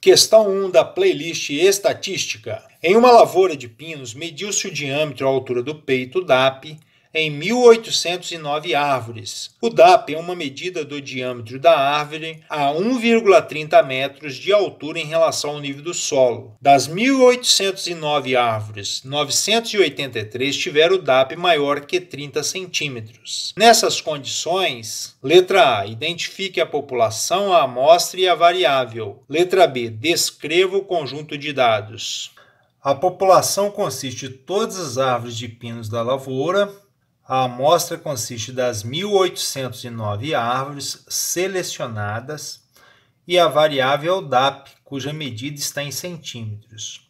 Questão 1 da playlist estatística. Em uma lavoura de pinos, mediu-se o diâmetro à altura do peito DAP em 1.809 árvores. O DAP é uma medida do diâmetro da árvore a 1,30 metros de altura em relação ao nível do solo. Das 1.809 árvores, 983 tiveram o DAP maior que 30 centímetros. Nessas condições, letra A, identifique a população, a amostra e a variável. Letra B, descreva o conjunto de dados. A população consiste de todas as árvores de pinos da lavoura, a amostra consiste das 1.809 árvores selecionadas e a variável DAP, cuja medida está em centímetros.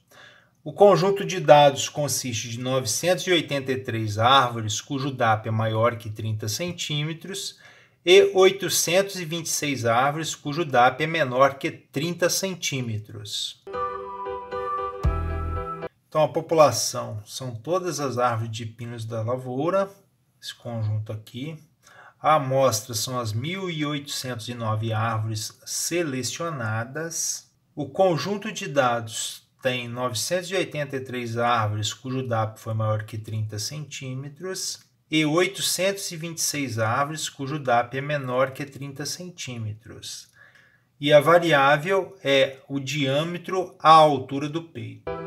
O conjunto de dados consiste de 983 árvores, cujo DAP é maior que 30 centímetros, e 826 árvores, cujo DAP é menor que 30 centímetros. Então, a população são todas as árvores de pinos da lavoura, esse conjunto aqui. A amostra são as 1.809 árvores selecionadas. O conjunto de dados tem 983 árvores cujo DAP foi maior que 30 centímetros e 826 árvores cujo DAP é menor que 30 centímetros. E a variável é o diâmetro à altura do peito.